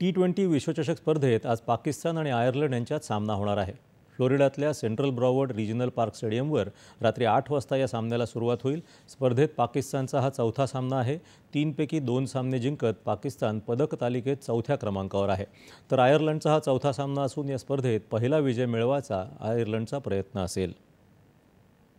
T twenty विश्वचषक स्पर्धेत आज पाकिस्तान आणि आयर्लंड यांच्यात सामना होणार आहे फ्लोरिडातल्या सेंट्रल ब्रॉवर्ड रिजनल पार्क स्टेडियमवर रात्री आठ वाजता या सामन्याला सुरुवात होईल स्पर्धेत पाकिस्तानचा हा चौथा सामना आहे तीनपैकी दोन सामने जिंकत पाकिस्तान पदक तालिकेत चौथ्या क्रमांकावर आहे तर आयर्लंडचा हा चौथा सामना असून या स्पर्धेत पहिला विजय मिळवायचा आयर्लंडचा प्रयत्न असेल